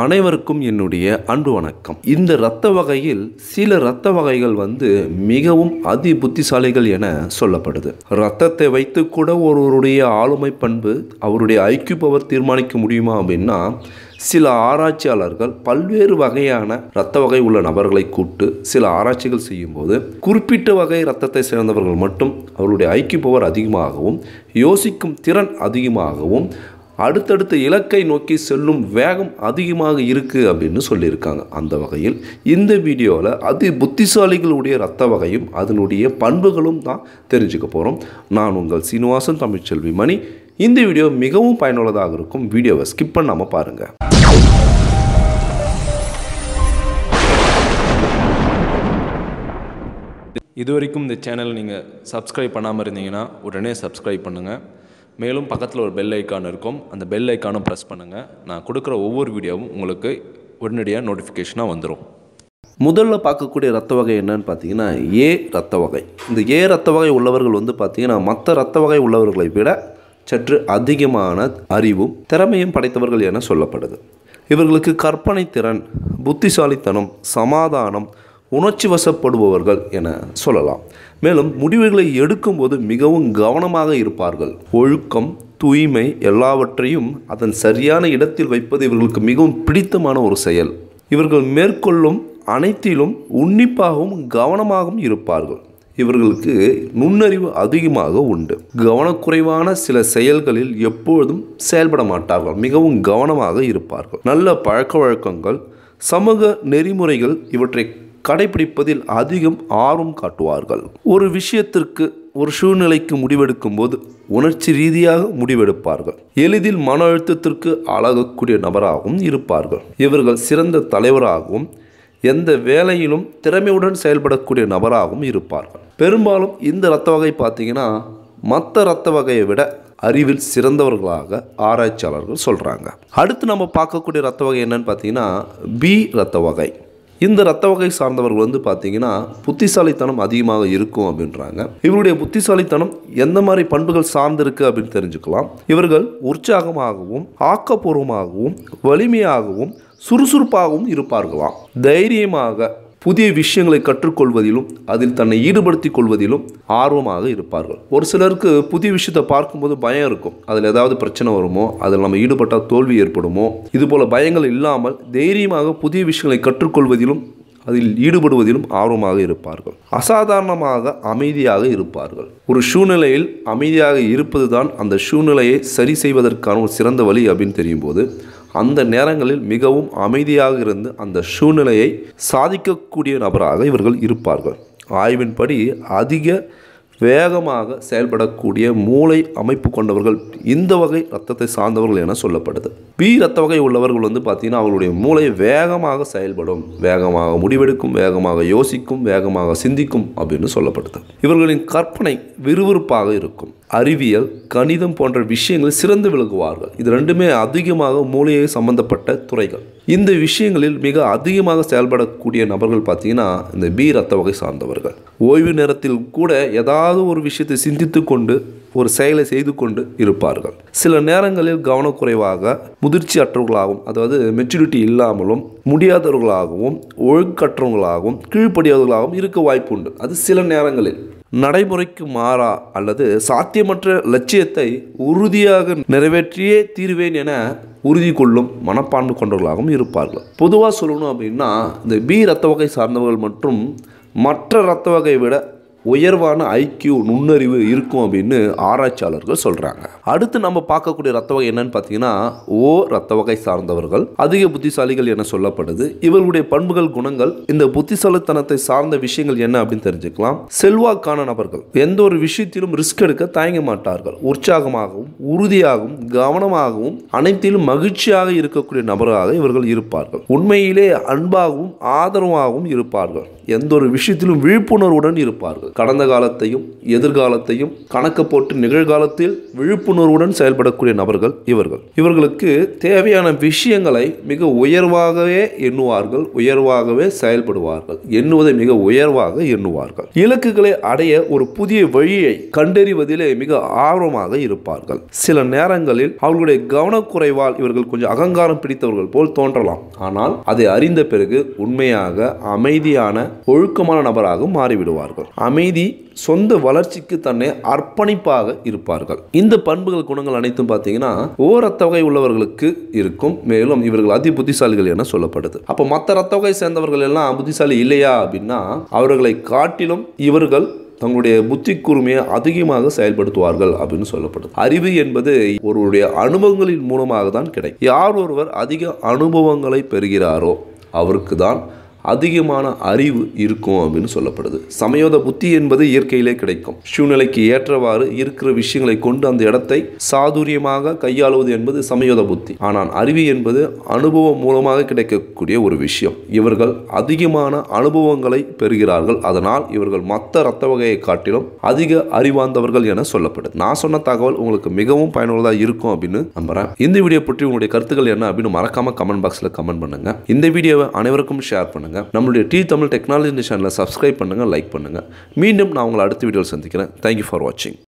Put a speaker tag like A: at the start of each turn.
A: அனைவருக்கும் என்னுடைய அன்பு வணக்கம் இந்த இரத்த வகையில் சில இரத்த வகைகள் வந்து மிகவும் அதி புத்திசாலிகள் என சொல்லப்படுது இரத்தத்தை வைத்து கூட ஒருவருடைய ஆளுமை பண்பு அவருடைய ஐக்கிய பவர் தீர்மானிக்க முடியுமா அப்படின்னா சில ஆராய்ச்சியாளர்கள் பல்வேறு வகையான இரத்த வகை உள்ள நபர்களை கூட்டு சில ஆராய்ச்சிகள் செய்யும்போது குறிப்பிட்ட வகை இரத்தத்தை சேர்ந்தவர்கள் மட்டும் அவருடைய ஐக்கிய பவர் அதிகமாகவும் யோசிக்கும் திறன் அதிகமாகவும் அடுத்தடுத்த இலக்கை நோக்கி செல்லும் வேகம் அதிகமாக இருக்குது அப்படின்னு சொல்லியிருக்காங்க அந்த வகையில் இந்த வீடியோவில் அதி புத்திசாலிகளுடைய ரத்த வகையும் அதனுடைய பண்புகளும் தான் தெரிஞ்சுக்க போகிறோம் நான் உங்கள் சீனிவாசன் தமிழ்ச்செல்வி மணி இந்த வீடியோ மிகவும் பயனுள்ளதாக இருக்கும் வீடியோவை ஸ்கிப் பண்ணாமல் பாருங்கள் இது வரைக்கும் இந்த சேனல் நீங்கள் சப்ஸ்கிரைப் பண்ணாமல் இருந்தீங்கன்னா உடனே சப்ஸ்கிரைப் பண்ணுங்கள் மேலும் பக்கத்தில் ஒரு பெல் ஐக்கான் இருக்கும் அந்த பெல் ஐக்கானும் ப்ரெஸ் பண்ணுங்கள் நான் கொடுக்குற ஒவ்வொரு வீடியோவும் உங்களுக்கு உடனடியாக நோட்டிஃபிகேஷனாக வந்துடும் முதல்ல பார்க்கக்கூடிய ரத்த வகை என்னன்னு பார்த்தீங்கன்னா ஏ ரத்த வகை இந்த ஏ ரத்த வகை உள்ளவர்கள் வந்து பார்த்திங்கன்னா மற்ற ரத்த வகை உள்ளவர்களை விட சற்று அதிகமான அறிவும் திறமையும் படைத்தவர்கள் என சொல்லப்படுது இவர்களுக்கு கற்பனை திறன் புத்திசாலித்தனம் சமாதானம் உணர்ச்சி வசப்படுபவர்கள் என சொல்லலாம் மேலும் முடிவுகளை எடுக்கும்போது மிகவும் கவனமாக இருப்பார்கள் ஒழுக்கம் தூய்மை எல்லாவற்றையும் அதன் சரியான இடத்தில் வைப்பது இவர்களுக்கு மிகவும் பிடித்தமான ஒரு செயல் இவர்கள் மேற்கொள்ளும் அனைத்திலும் உன்னிப்பாகவும் கவனமாகவும் இருப்பார்கள் இவர்களுக்கு நுண்ணறிவு அதிகமாக உண்டு கவனக்குறைவான சில செயல்களில் எப்பொழுதும் செயல்பட மாட்டார்கள் மிகவும் கவனமாக இருப்பார்கள் நல்ல பழக்க வழக்கங்கள் சமூக நெறிமுறைகள் இவற்றை கடைபிடிப்பதில் அதிகம் ஆர்வம் காட்டுவார்கள் ஒரு விஷயத்திற்கு ஒரு சூழ்நிலைக்கு முடிவெடுக்கும் போது உணர்ச்சி ரீதியாக முடிவெடுப்பார்கள் எளிதில் மன அழுத்தத்திற்கு அழகக்கூடிய நபராகவும் இருப்பார்கள் இவர்கள் சிறந்த தலைவராகவும் எந்த வேலையிலும் திறமையுடன் செயல்படக்கூடிய நபராகவும் இருப்பார்கள் பெரும்பாலும் இந்த இரத்த வகை பார்த்தீங்கன்னா மற்ற இரத்த வகையை விட அறிவில் சிறந்தவர்களாக ஆராய்ச்சியாளர்கள் சொல்கிறாங்க அடுத்து நம்ம பார்க்கக்கூடிய இரத்த வகை என்னன்னு பார்த்தீங்கன்னா பி இரத்த வகை இந்த ரத்த வகை சார்ந்தவர்கள் வந்து பார்த்தீங்கன்னா புத்திசாலித்தனம் அதிகமாக இருக்கும் அப்படின்றாங்க இவருடைய புத்திசாலித்தனம் எந்த மாதிரி பண்புகள் சார்ந்திருக்கு அப்படின்னு தெரிஞ்சுக்கலாம் இவர்கள் உற்சாகமாகவும் ஆக்கப்பூர்வமாகவும் வலிமையாகவும் சுறுசுறுப்பாகவும் இருப்பார்களாம் தைரியமாக புதிய விஷயங்களை கற்றுக்கொள்வதிலும் அதில் தன்னை ஈடுபடுத்தி கொள்வதிலும் ஆர்வமாக இருப்பார்கள் ஒரு சிலருக்கு புதிய விஷயத்தை பார்க்கும்போது பயம் இருக்கும் அதில் ஏதாவது பிரச்சனை வருமோ அதில் நம்ம ஈடுபட்டால் தோல்வி ஏற்படுமோ இதுபோல் பயங்கள் இல்லாமல் தைரியமாக புதிய விஷயங்களை கற்றுக்கொள்வதிலும் அதில் ஈடுபடுவதிலும் ஆர்வமாக இருப்பார்கள் அசாதாரணமாக அமைதியாக இருப்பார்கள் ஒரு சூழ்நிலையில் அமைதியாக இருப்பது தான் அந்த சூழ்நிலையை சரி செய்வதற்கான ஒரு சிறந்த வழி அப்படின்னு தெரியும் போது அந்த நேரங்களில் மிகவும் அமைதியாக இருந்து அந்த சூழ்நிலையை சாதிக்கக்கூடிய நபராக இவர்கள் இருப்பார்கள் ஆய்வின்படி அதிக வேகமாக செயல்படக்கூடிய மூளை அமைப்பு கொண்டவர்கள் இந்த வகை ரத்தத்தை சார்ந்தவர்கள் என சொல்லப்படுது பி ரத்த வகை உள்ளவர்கள் வந்து பார்த்திங்கன்னா அவர்களுடைய மூளை வேகமாக செயல்படும் வேகமாக முடிவெடுக்கும் வேகமாக யோசிக்கும் வேகமாக சிந்திக்கும் அப்படின்னு சொல்லப்படுது இவர்களின் கற்பனை விறுவிறுப்பாக இருக்கும் அறிவியல் கணிதம் போன்ற விஷயங்களில் சிறந்து விளங்குவார்கள் இது ரெண்டுமே அதிகமாக மூளையை சம்பந்தப்பட்ட துறைகள் இந்த விஷயங்களில் மிக அதிகமாக செயல்படக்கூடிய நபர்கள் பார்த்தீங்கன்னா இந்த பி ரத்த வகை சார்ந்தவர்கள் ஓய்வு நேரத்தில் கூட ஏதாவது ஒரு விஷயத்தை சிந்தித்து கொண்டு ஒரு செயலை செய்து கொண்டு இருப்பார்கள் சில நேரங்களில் கவனக்குறைவாக அற்றவர்களாகவும் அதாவது மெச்சூரிட்டி இல்லாமலும் முடியாதவர்களாகவும் ஒழுக்கற்றவர்களாகவும் கீழ்ப்படியாதவர்களாகவும் இருக்க வாய்ப்பு உண்டு அது சில நேரங்களில் நடைமுறைக்கு மாறா அல்லது சாத்தியமற்ற லட்சியத்தை உறுதியாக நிறைவேற்றியே தீர்வேன் என உறுதி கொள்ளும் மனப்பான்மை கொண்டவர்களாகவும் இருப்பார்கள் பொதுவாக சொல்லணும் அப்படின்னா இந்த பி ரத்த வகை சார்ந்தவர்கள் மற்றும் மற்ற இரத்த வகையை விட உயர்வான ஐக்கியூ நுண்ணறிவு இருக்கும் அப்படின்னு ஆராய்ச்சியாளர்கள் சொல்கிறாங்க அடுத்து நம்ம பார்க்கக்கூடிய ரத்த வகை என்னன்னு பார்த்தீங்கன்னா ஓ ரத்த வகை சார்ந்தவர்கள் அதிக புத்திசாலிகள் என சொல்லப்படுது இவர்களுடைய பண்புகள் குணங்கள் இந்த புத்திசாலித்தனத்தை சார்ந்த விஷயங்கள் என்ன அப்படின்னு தெரிஞ்சுக்கலாம் செல்வாக்கான நபர்கள் எந்த ஒரு விஷயத்திலும் ரிஸ்க் எடுக்க தயங்க மாட்டார்கள் உற்சாகமாகவும் உறுதியாகவும் கவனமாகவும் அனைத்திலும் மகிழ்ச்சியாக இருக்கக்கூடிய நபராக இவர்கள் இருப்பார்கள் உண்மையிலே அன்பாகவும் ஆதரவாகவும் இருப்பார்கள் எந்த ஒரு விஷயத்திலும் விழிப்புணர்வுடன் இருப்பார்கள் கடந்த காலத்தையும் எதிர்காலத்தையும் கணக்கு போட்டு நிகழ்காலத்தில் விழிப்புணர்வுடன் செயல்படக்கூடிய நபர்கள் இவர்கள் இவர்களுக்கு தேவையான விஷயங்களை மிக உயர்வாகவே எண்ணுவார்கள் உயர்வாகவே செயல்படுவார்கள் எண்ணுவதை மிக உயர்வாக எண்ணுவார்கள் இலக்குகளை அடைய ஒரு புதிய வழியை கண்டறிவதிலே மிக ஆர்வமாக இருப்பார்கள் சில நேரங்களில் அவர்களுடைய கவனக்குறைவால் இவர்கள் கொஞ்சம் அகங்காரம் பிடித்தவர்கள் போல் தோன்றலாம் ஆனால் அதை அறிந்த பிறகு உண்மையாக அமைதியான ஒழுக்கமான நபராக மாறிவிடுவார்கள் அமை அமைதி சொந்த வளர்ச்சிக்கு தன்னை அர்ப்பணிப்பாக இருப்பார்கள் இந்த பண்புகள் குணங்கள் அனைத்தும் பார்த்தீங்கன்னா ஓர் ரத்தவகை உள்ளவர்களுக்கு இருக்கும் மேலும் இவர்கள் அதி புத்திசாலிகள் என சொல்லப்படுது அப்போ மற்ற ரத்தொகை சேர்ந்தவர்கள் எல்லாம் புத்திசாலி இல்லையா அப்படின்னா அவர்களை காட்டிலும் இவர்கள் தங்களுடைய புத்தி கூர்மையை அதிகமாக செயல்படுத்துவார்கள் அப்படின்னு சொல்லப்படுது அறிவு என்பது ஒருவருடைய அனுபவங்களின் மூலமாக தான் கிடைக்கும் யார் ஒருவர் அதிக அனுபவங்களை பெறுகிறாரோ அவருக்கு தான் அதிகமான அறிவு இருக்கும் அப்படின்னு சொல்லப்படுது சமயோத புத்தி என்பது இயற்கையிலே கிடைக்கும் சூழ்நிலைக்கு ஏற்றவாறு இருக்கிற விஷயங்களை கொண்டு அந்த இடத்தை சாதுரியமாக கையாளுவது என்பது சமயோத புத்தி ஆனால் அறிவு என்பது அனுபவம் மூலமாக கிடைக்கக்கூடிய ஒரு விஷயம் இவர்கள் அதிகமான அனுபவங்களை பெறுகிறார்கள் அதனால் இவர்கள் மற்ற இரத்த வகையை காட்டிலும் அதிக அறிவார்ந்தவர்கள் என சொல்லப்படுது நான் சொன்ன தகவல் உங்களுக்கு மிகவும் பயனுள்ளதாக இருக்கும் அப்படின்னு நம்புறேன் இந்த வீடியோ பற்றி உங்களுடைய கருத்துக்கள் என்ன அப்படின்னு மறக்காம கமெண்ட் பாக்ஸில் கமெண்ட் பண்ணுங்க இந்த வீடியோவை அனைவருக்கும் ஷேர் பண்ணுங்க பண்ணுங்க நம்மளுடைய டி தமிழ் டெக்னாலஜி சேனலை சப்ஸ்கிரைப் பண்ணுங்க லைக் பண்ணுங்க மீண்டும் நான் உங்களை அடுத்த வீடியோவில் சந்திக்கிறேன் தேங்க்யூ ஃபார் வாட்சிங்